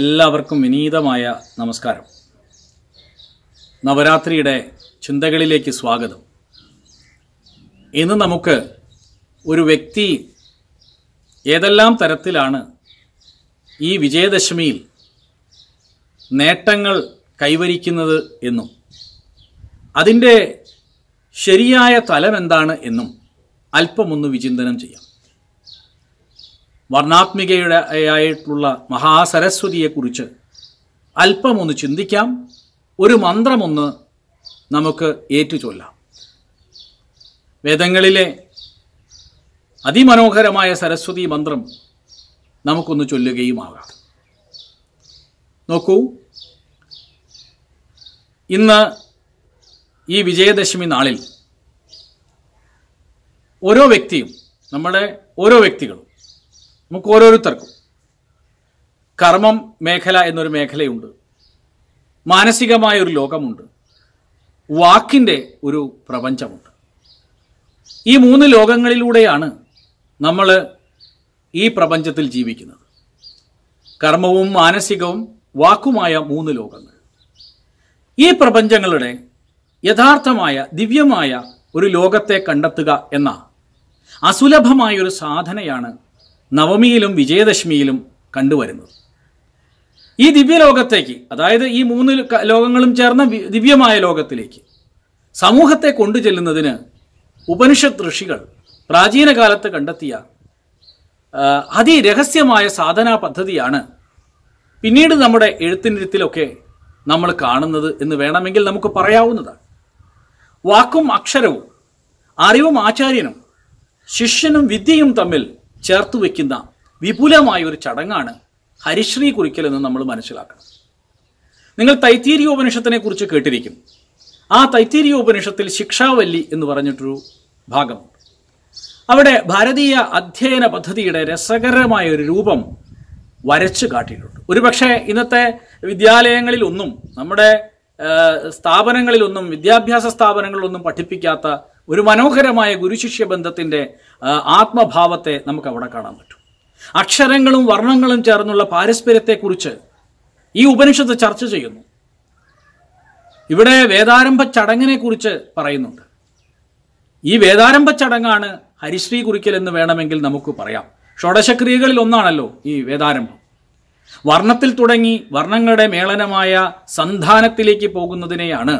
എല്ലാവർക്കും വിനീതമായ നമസ്കാരം നവരാത്രിയുടെ ചിന്തകളിലേക്ക് സ്വാഗതം ഇന്ന് നമുക്ക് ഒരു വ്യക്തി ഏതെല്ലാം തരത്തിലാണ് ഈ വിജയദശമിയിൽ നേട്ടങ്ങൾ കൈവരിക്കുന്നത് എന്നും അതിൻ്റെ ശരിയായ തലം എന്താണ് എന്നും അല്പമൊന്ന് വിചിന്തനം ചെയ്യാം വർണ്ണാത്മികയുടെ ആയിട്ടുള്ള മഹാസരസ്വതിയെക്കുറിച്ച് അല്പമൊന്ന് ചിന്തിക്കാം ഒരു മന്ത്രമൊന്ന് നമുക്ക് ഏറ്റുചൊല്ലാം വേദങ്ങളിലെ അതിമനോഹരമായ സരസ്വതി മന്ത്രം നമുക്കൊന്ന് ചൊല്ലുകയുമാകാം നോക്കൂ ഇന്ന് ഈ വിജയദശമി നാളിൽ ഓരോ വ്യക്തിയും നമ്മുടെ ഓരോ വ്യക്തികളും നമുക്ക് ഓരോരുത്തർക്കും കർമ്മം മേഖല എന്നൊരു മേഖലയുണ്ട് മാനസികമായ ഒരു ലോകമുണ്ട് വാക്കിൻ്റെ ഒരു പ്രപഞ്ചമുണ്ട് ഈ മൂന്ന് ലോകങ്ങളിലൂടെയാണ് നമ്മൾ ഈ പ്രപഞ്ചത്തിൽ ജീവിക്കുന്നത് കർമ്മവും മാനസികവും വാക്കുമായ മൂന്ന് ലോകങ്ങൾ ഈ പ്രപഞ്ചങ്ങളുടെ യഥാർത്ഥമായ ദിവ്യമായ ഒരു ലോകത്തെ കണ്ടെത്തുക എന്ന അസുലഭമായൊരു സാധനയാണ് നവമിയിലും വിജയദശമിയിലും കണ്ടുവരുന്നത് ഈ ദിവ്യലോകത്തേക്ക് അതായത് ഈ മൂന്ന് ലോകങ്ങളും ചേർന്ന ദിവ്യമായ ലോകത്തിലേക്ക് സമൂഹത്തെ കൊണ്ടുചെല്ലുന്നതിന് ഉപനിഷത് ഋഷികൾ പ്രാചീന കാലത്ത് കണ്ടെത്തിയ അതിരഹസ്യമായ സാധനാ പദ്ധതിയാണ് പിന്നീട് നമ്മുടെ എഴുത്തിനിരുത്തിലൊക്കെ നമ്മൾ കാണുന്നത് എന്ന് വേണമെങ്കിൽ നമുക്ക് പറയാവുന്നതാണ് വാക്കും അക്ഷരവും അറിവും ആചാര്യനും ശിഷ്യനും വിദ്യയും തമ്മിൽ ചേർത്ത് വയ്ക്കുന്ന വിപുലമായ ഒരു ചടങ്ങാണ് ഹരിശ്രീ കുറിക്കൽ എന്ന് നമ്മൾ മനസ്സിലാക്കണം നിങ്ങൾ തൈത്തീരി ഉപനിഷത്തിനെ കുറിച്ച് കേട്ടിരിക്കും ആ തൈത്തീരി ഉപനിഷത്തിൽ ശിക്ഷാവല്ലി എന്ന് പറഞ്ഞിട്ടൊരു ഭാഗമുണ്ട് അവിടെ ഭാരതീയ അധ്യയന പദ്ധതിയുടെ രസകരമായ ഒരു രൂപം വരച്ചു കാട്ടിയിട്ടുണ്ട് ഒരുപക്ഷെ ഇന്നത്തെ വിദ്യാലയങ്ങളിലൊന്നും നമ്മുടെ സ്ഥാപനങ്ങളിലൊന്നും വിദ്യാഭ്യാസ സ്ഥാപനങ്ങളിലൊന്നും പഠിപ്പിക്കാത്ത ഒരു മനോഹരമായ ഗുരുശിഷ്യ ബന്ധത്തിൻ്റെ ആത്മഭാവത്തെ നമുക്ക് അവിടെ കാണാൻ പറ്റും അക്ഷരങ്ങളും വർണ്ണങ്ങളും ചേർന്നുള്ള പാരസ്പര്യത്തെക്കുറിച്ച് ഈ ഉപനിഷത്ത് ചർച്ച ചെയ്യുന്നു ഇവിടെ വേദാരംഭ ചടങ്ങിനെ കുറിച്ച് പറയുന്നുണ്ട് ഈ വേദാരംഭ ചടങ്ങാണ് ഹരിശ്രീ കുറിക്കൽ എന്ന് വേണമെങ്കിൽ നമുക്ക് പറയാം ഷോഡശക്രിയകളിൽ ഒന്നാണല്ലോ ഈ വേദാരംഭം വർണ്ണത്തിൽ തുടങ്ങി വർണ്ണങ്ങളുടെ മേളനമായ സന്ധാനത്തിലേക്ക് പോകുന്നതിനെയാണ്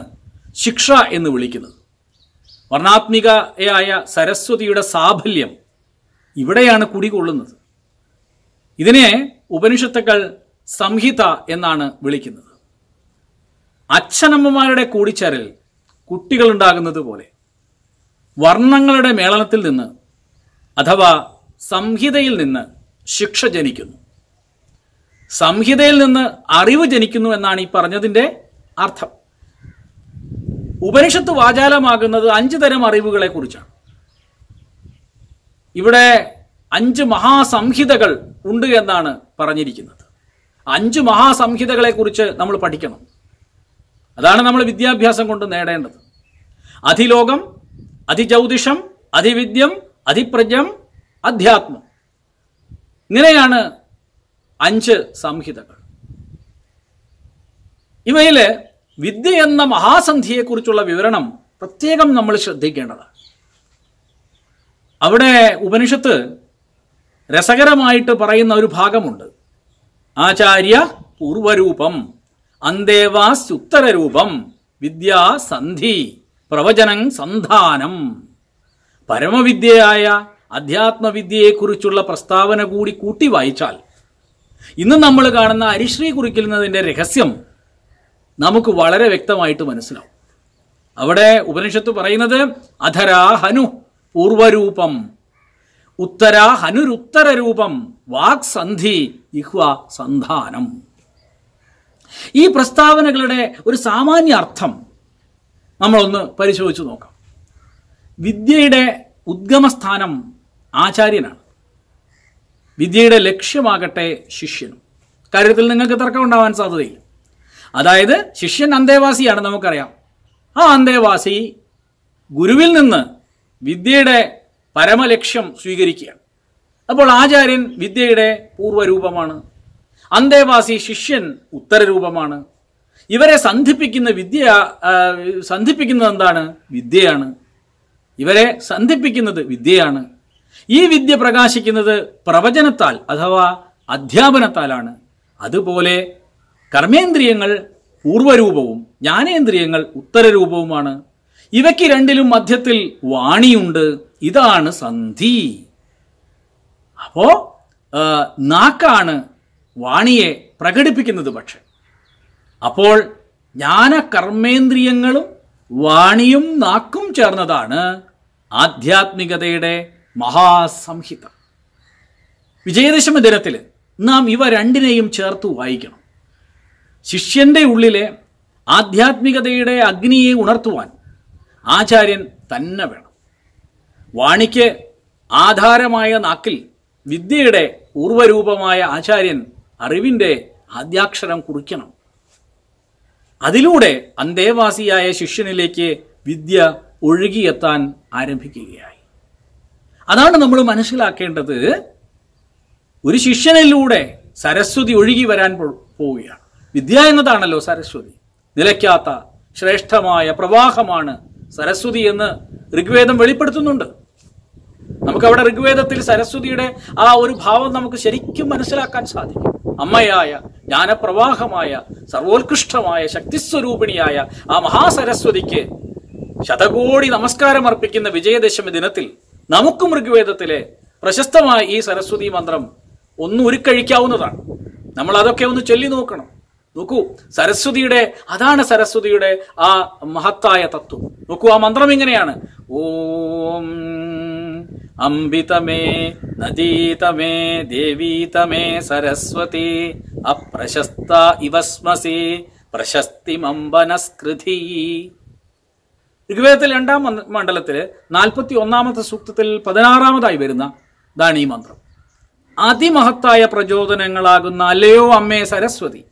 ശിക്ഷ എന്ന് വിളിക്കുന്നത് വർണ്ണാത്മികയായ സരസ്വതിയുടെ സാഫല്യം ഇവിടെയാണ് കുടികൊള്ളുന്നത് ഇതിനെ ഉപനിഷത്തുക്കൾ സംഹിത എന്നാണ് വിളിക്കുന്നത് അച്ഛനമ്മമാരുടെ കൂടിച്ചേരൽ കുട്ടികൾ പോലെ വർണ്ണങ്ങളുടെ മേളനത്തിൽ നിന്ന് അഥവാ സംഹിതയിൽ നിന്ന് ശിക്ഷ ജനിക്കുന്നു സംഹിതയിൽ നിന്ന് അറിവ് ജനിക്കുന്നു എന്നാണ് ഈ പറഞ്ഞതിൻ്റെ അർത്ഥം ഉപനിഷത്ത് വാചാലമാകുന്നത് അഞ്ച് തരം അറിവുകളെ കുറിച്ചാണ് ഇവിടെ അഞ്ച് മഹാസംഹിതകൾ ഉണ്ട് എന്നാണ് പറഞ്ഞിരിക്കുന്നത് അഞ്ച് മഹാസംഹിതകളെ കുറിച്ച് നമ്മൾ പഠിക്കണം അതാണ് നമ്മൾ വിദ്യാഭ്യാസം കൊണ്ട് നേടേണ്ടത് അതിലോകം അതിജ്യോതിഷം അതിവിദ്യം അതിപ്രജ്ഞം അധ്യാത്മം ഇങ്ങനെയാണ് അഞ്ച് സംഹിതകൾ ഇവയിൽ വിദ്യ എന്ന മഹാസന്ധിയെക്കുറിച്ചുള്ള വിവരണം പ്രത്യേകം നമ്മൾ ശ്രദ്ധിക്കേണ്ടതാണ് അവിടെ ഉപനിഷത്ത് രസകരമായിട്ട് പറയുന്ന ഒരു ഭാഗമുണ്ട് ആചാര്യ പൂർവരൂപം അന്തേവാസ്യുത്തരൂപം ഉത്തരരൂപം വിദ്യാസന്ധി പ്രവചനം സന്ധാനം പരമവിദ്യയായ അധ്യാത്മവിദ്യയെക്കുറിച്ചുള്ള പ്രസ്താവന കൂടി കൂട്ടി വായിച്ചാൽ ഇന്ന് നമ്മൾ കാണുന്ന അരിശ്രീ കുറിക്കുന്നതിൻ്റെ രഹസ്യം നമുക്ക് വളരെ വ്യക്തമായിട്ട് മനസ്സിലാവും അവിടെ ഉപനിഷത്ത് പറയുന്നത് അധരാ ഹനു പൂർവരൂപം ഉത്തരാ ഹനുരുത്തരരൂപം വാക് സന്ധി ഇഹ്വ സന്ധാനം ഈ പ്രസ്താവനകളുടെ ഒരു സാമാന്യ അർത്ഥം നമ്മളൊന്ന് പരിശോധിച്ചു നോക്കാം വിദ്യയുടെ ഉദ്ഗമസ്ഥാനം ആചാര്യനാണ് വിദ്യയുടെ ലക്ഷ്യമാകട്ടെ ശിഷ്യനും കാര്യത്തിൽ നിങ്ങൾക്ക് തർക്കം ഉണ്ടാവാൻ സാധ്യതയില്ല അതായത് ശിഷ്യൻ അന്തേവാസിയാണ് നമുക്കറിയാം ആ അന്തേവാസി ഗുരുവിൽ നിന്ന് വിദ്യയുടെ പരമലക്ഷ്യം സ്വീകരിക്കുകയാണ് അപ്പോൾ ആചാര്യൻ വിദ്യയുടെ പൂർവ്വരൂപമാണ് അന്തേവാസി ശിഷ്യൻ ഉത്തരരൂപമാണ് ഇവരെ സന്ധിപ്പിക്കുന്ന വിദ്യ സന്ധിപ്പിക്കുന്നത് എന്താണ് വിദ്യയാണ് ഇവരെ സന്ധിപ്പിക്കുന്നത് വിദ്യയാണ് ഈ വിദ്യ പ്രകാശിക്കുന്നത് പ്രവചനത്താൽ അഥവാ അധ്യാപനത്താലാണ് അതുപോലെ കർമ്മേന്ദ്രിയങ്ങൾ പൂർവരൂപവും ജ്ഞാനേന്ദ്രിയങ്ങൾ ഉത്തരരൂപവുമാണ് ഇവയ്ക്ക് രണ്ടിലും മധ്യത്തിൽ വാണിയുണ്ട് ഇതാണ് സന്ധി അപ്പോ നാക്കാണ് വാണിയെ പ്രകടിപ്പിക്കുന്നത് പക്ഷെ അപ്പോൾ ജ്ഞാന കർമ്മേന്ദ്രിയങ്ങളും വാണിയും നാക്കും ചേർന്നതാണ് ആധ്യാത്മികതയുടെ മഹാസംഹിത വിജയദശമി ദിനത്തിൽ നാം ഇവ രണ്ടിനെയും ചേർത്ത് വായിക്കണം ശിഷ്യന്റെ ഉള്ളിലെ ആധ്യാത്മികതയുടെ അഗ്നിയെ ഉണർത്തുവാൻ ആചാര്യൻ തന്നെ വേണം വാണിക്ക് ആധാരമായ നാക്കിൽ വിദ്യയുടെ പൂർവരൂപമായ ആചാര്യൻ അറിവിൻ്റെ ആദ്യാക്ഷരം കുറിക്കണം അതിലൂടെ അന്തേവാസിയായ ശിഷ്യനിലേക്ക് വിദ്യ ഒഴുകിയെത്താൻ ആരംഭിക്കുകയായി അതാണ് നമ്മൾ മനസ്സിലാക്കേണ്ടത് ഒരു ശിഷ്യനിലൂടെ സരസ്വതി ഒഴുകി വരാൻ പോവുകയാണ് വിദ്യ എന്നതാണല്ലോ സരസ്വതി നിലയ്ക്കാത്ത ശ്രേഷ്ഠമായ പ്രവാഹമാണ് സരസ്വതി എന്ന് ഋഗ്വേദം വെളിപ്പെടുത്തുന്നുണ്ട് നമുക്കവിടെ ഋഗ്വേദത്തിൽ സരസ്വതിയുടെ ആ ഒരു ഭാവം നമുക്ക് ശരിക്കും മനസ്സിലാക്കാൻ സാധിക്കും അമ്മയായ ജ്ഞാനപ്രവാഹമായ സർവോത്കൃഷ്ടമായ ശക്തിസ്വരൂപിണിയായ ആ മഹാസരസ്വതിക്ക് ശതകോടി നമസ്കാരം അർപ്പിക്കുന്ന വിജയദശമി ദിനത്തിൽ നമുക്കും ഋഗ്വേദത്തിലെ പ്രശസ്തമായ ഈ സരസ്വതി മന്ത്രം ഒന്ന് ഉരുക്കഴിക്കാവുന്നതാണ് നമ്മൾ അതൊക്കെ ഒന്ന് ചൊല്ലി നോക്കണം നോക്കൂ സരസ്വതിയുടെ അതാണ് സരസ്വതിയുടെ ആ മഹത്തായ തത്വം നോക്കൂ ആ മന്ത്രം ഇങ്ങനെയാണ് ഓം അംബിതമേ നദീതമേ ദേവീതമേ സരസ്വതി അപ്രശസ്ത ഇവസ്മസി പ്രശസ്തി മമ്പനസ്കൃതി ഋഗ്വേദത്തിൽ രണ്ടാം മണ്ഡലത്തില് നാൽപ്പത്തി ഒന്നാമത്തെ സൂക്തത്തിൽ പതിനാറാമതായി വരുന്ന ഇതാണ് ഈ മന്ത്രം അതിമഹത്തായ പ്രചോദനങ്ങളാകുന്ന അല്ലയോ അമ്മേ സരസ്വതി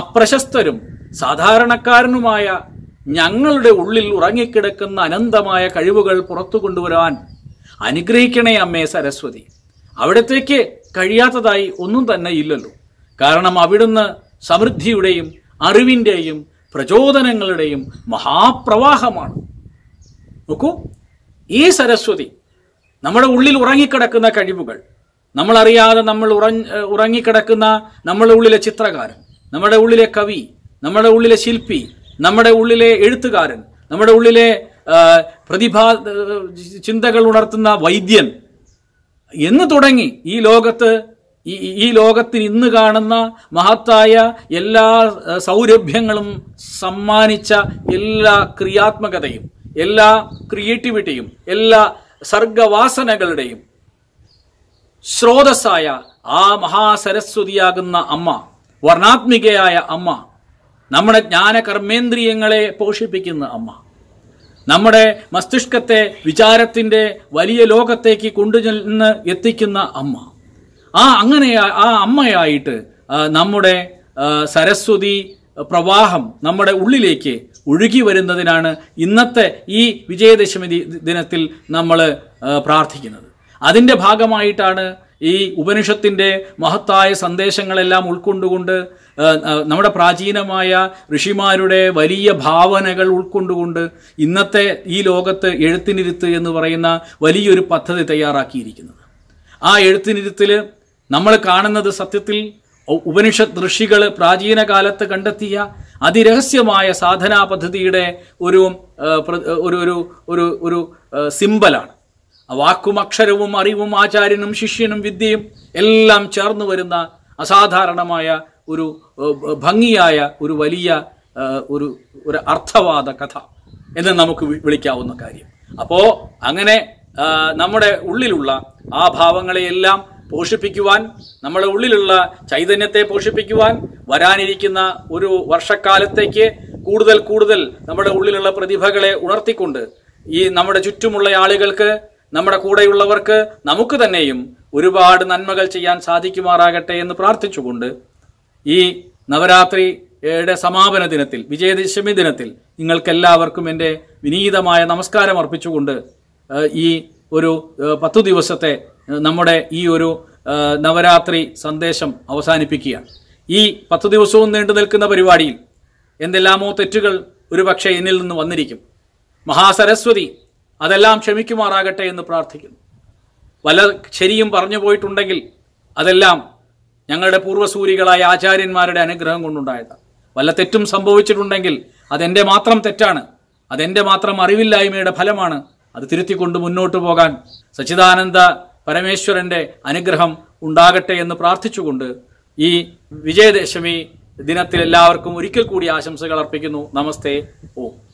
അപ്രശസ്തരും സാധാരണക്കാരനുമായ ഞങ്ങളുടെ ഉള്ളിൽ ഉറങ്ങിക്കിടക്കുന്ന അനന്തമായ കഴിവുകൾ പുറത്തു കൊണ്ടുവരാൻ അനുഗ്രഹിക്കണേ അമ്മേ സരസ്വതി അവിടത്തേക്ക് കഴിയാത്തതായി ഒന്നും തന്നെ ഇല്ലല്ലോ കാരണം അവിടുന്ന് സമൃദ്ധിയുടെയും അറിവിൻ്റെയും പ്രചോദനങ്ങളുടെയും മഹാപ്രവാഹമാണ് നോക്കൂ ഈ സരസ്വതി നമ്മുടെ ഉള്ളിൽ ഉറങ്ങിക്കിടക്കുന്ന കഴിവുകൾ നമ്മളറിയാതെ നമ്മൾ ഉറ ഉറങ്ങിക്കിടക്കുന്ന നമ്മളുടെ ഉള്ളിലെ ചിത്രകാരം നമ്മുടെ ഉള്ളിലെ കവി നമ്മുടെ ഉള്ളിലെ ശില്പി നമ്മുടെ ഉള്ളിലെ എഴുത്തുകാരൻ നമ്മുടെ ഉള്ളിലെ പ്രതിഭാ ചിന്തകൾ ഉണർത്തുന്ന വൈദ്യൻ എന്ന് തുടങ്ങി ഈ ലോകത്ത് ഈ ലോകത്തിന് ഇന്ന് കാണുന്ന മഹത്തായ എല്ലാ സൗരഭ്യങ്ങളും സമ്മാനിച്ച എല്ലാ ക്രിയാത്മകതയും എല്ലാ ക്രിയേറ്റിവിറ്റിയും എല്ലാ സർഗവാസനകളുടെയും സ്രോതസ്സായ ആ മഹാസരസ്വതിയാകുന്ന അമ്മ വർണ്ണാത്മികയായ അമ്മ നമ്മുടെ ജ്ഞാന കർമ്മേന്ദ്രിയങ്ങളെ പോഷിപ്പിക്കുന്ന അമ്മ നമ്മുടെ മസ്തിഷ്കത്തെ വിചാരത്തിൻ്റെ വലിയ ലോകത്തേക്ക് കൊണ്ടുചെന്ന് എത്തിക്കുന്ന അമ്മ ആ അങ്ങനെ ആ അമ്മയായിട്ട് നമ്മുടെ സരസ്വതി പ്രവാഹം നമ്മുടെ ഉള്ളിലേക്ക് ഒഴുകി വരുന്നതിനാണ് ഇന്നത്തെ ഈ വിജയദശമി ദിനത്തിൽ നമ്മൾ പ്രാർത്ഥിക്കുന്നത് അതിൻ്റെ ഭാഗമായിട്ടാണ് ഈ ഉപനിഷത്തിൻ്റെ മഹത്തായ സന്ദേശങ്ങളെല്ലാം ഉൾക്കൊണ്ടുകൊണ്ട് നമ്മുടെ പ്രാചീനമായ ഋഷിമാരുടെ വലിയ ഭാവനകൾ ഉൾക്കൊണ്ടുകൊണ്ട് ഇന്നത്തെ ഈ ലോകത്ത് എഴുത്തിനിരുത്ത് എന്ന് പറയുന്ന വലിയൊരു പദ്ധതി തയ്യാറാക്കിയിരിക്കുന്നത് ആ എഴുത്തിനിരുത്തിൽ നമ്മൾ കാണുന്നത് സത്യത്തിൽ ഉപനിഷത് ഋഷികൾ പ്രാചീന കാലത്ത് കണ്ടെത്തിയ അതിരഹസ്യമായ സാധനാ പദ്ധതിയുടെ ഒരു ഒരു ഒരു ഒരു സിമ്പലാണ് വാക്കും അക്ഷരവും അറിവും ആചാര്യനും ശിഷ്യനും വിദ്യയും എല്ലാം ചേർന്ന് വരുന്ന അസാധാരണമായ ഒരു ഭംഗിയായ ഒരു വലിയ ഒരു ഒരു അർത്ഥവാദ കഥ എന്ന് നമുക്ക് വിളിക്കാവുന്ന കാര്യം അപ്പോൾ അങ്ങനെ നമ്മുടെ ഉള്ളിലുള്ള ആ ഭാവങ്ങളെയെല്ലാം പോഷിപ്പിക്കുവാൻ നമ്മുടെ ഉള്ളിലുള്ള ചൈതന്യത്തെ പോഷിപ്പിക്കുവാൻ വരാനിരിക്കുന്ന ഒരു വർഷക്കാലത്തേക്ക് കൂടുതൽ കൂടുതൽ നമ്മുടെ ഉള്ളിലുള്ള പ്രതിഭകളെ ഉണർത്തിക്കൊണ്ട് ഈ നമ്മുടെ ചുറ്റുമുള്ള ആളുകൾക്ക് നമ്മുടെ കൂടെയുള്ളവർക്ക് നമുക്ക് തന്നെയും ഒരുപാട് നന്മകൾ ചെയ്യാൻ സാധിക്കുമാറാകട്ടെ എന്ന് പ്രാർത്ഥിച്ചുകൊണ്ട് ഈ നവരാത്രിയുടെ സമാപന ദിനത്തിൽ വിജയദശമി ദിനത്തിൽ നിങ്ങൾക്കെല്ലാവർക്കും എൻ്റെ വിനീതമായ നമസ്കാരം അർപ്പിച്ചുകൊണ്ട് ഈ ഒരു പത്തു ദിവസത്തെ നമ്മുടെ ഈ ഒരു നവരാത്രി സന്ദേശം അവസാനിപ്പിക്കുകയാണ് ഈ പത്തു ദിവസവും നീണ്ടു നിൽക്കുന്ന പരിപാടിയിൽ എന്തെല്ലാമോ തെറ്റുകൾ ഒരുപക്ഷെ എന്നിൽ നിന്ന് വന്നിരിക്കും മഹാസരസ്വതി അതെല്ലാം ക്ഷമിക്കുമാറാകട്ടെ എന്ന് പ്രാർത്ഥിക്കുന്നു വല ശരിയും പറഞ്ഞു പോയിട്ടുണ്ടെങ്കിൽ അതെല്ലാം ഞങ്ങളുടെ പൂർവ്വസൂരികളായ ആചാര്യന്മാരുടെ അനുഗ്രഹം കൊണ്ടുണ്ടായതാണ് വല്ല തെറ്റും സംഭവിച്ചിട്ടുണ്ടെങ്കിൽ അതെൻ്റെ മാത്രം തെറ്റാണ് അതെൻ്റെ മാത്രം അറിവില്ലായ്മയുടെ ഫലമാണ് അത് തിരുത്തിക്കൊണ്ട് മുന്നോട്ട് പോകാൻ സച്ചിദാനന്ദ പരമേശ്വരൻ്റെ അനുഗ്രഹം ഉണ്ടാകട്ടെ എന്ന് പ്രാർത്ഥിച്ചുകൊണ്ട് ഈ വിജയദശമി ദിനത്തിൽ എല്ലാവർക്കും ഒരിക്കൽ കൂടി ആശംസകൾ അർപ്പിക്കുന്നു നമസ്തേ ഓം